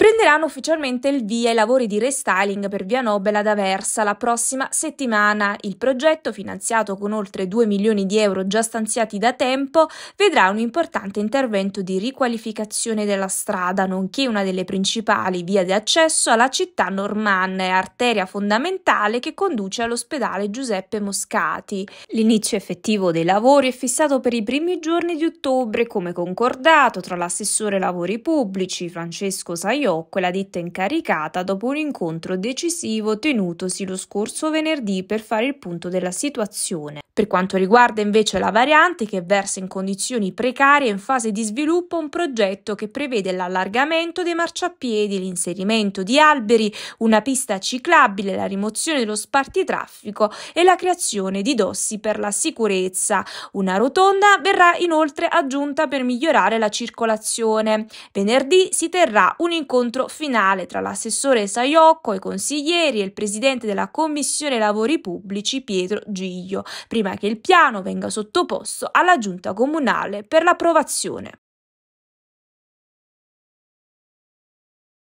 prenderanno ufficialmente il via i lavori di restyling per via Nobel ad Aversa la prossima settimana. Il progetto, finanziato con oltre 2 milioni di euro già stanziati da tempo, vedrà un importante intervento di riqualificazione della strada, nonché una delle principali vie di accesso alla città normanna arteria fondamentale che conduce all'ospedale Giuseppe Moscati. L'inizio effettivo dei lavori è fissato per i primi giorni di ottobre, come concordato tra l'assessore lavori pubblici Francesco Saio ritirò quella ditta incaricata dopo un incontro decisivo tenutosi lo scorso venerdì per fare il punto della situazione. Per quanto riguarda invece la variante che versa in condizioni precarie in fase di sviluppo un progetto che prevede l'allargamento dei marciapiedi, l'inserimento di alberi, una pista ciclabile, la rimozione dello spartitraffico e la creazione di dossi per la sicurezza. Una rotonda verrà inoltre aggiunta per migliorare la circolazione. Venerdì si terrà un incontro incontro finale tra l'assessoressa Iocco, i consiglieri e il presidente della Commissione Lavori Pubblici Pietro Giglio, prima che il piano venga sottoposto alla giunta comunale per l'approvazione.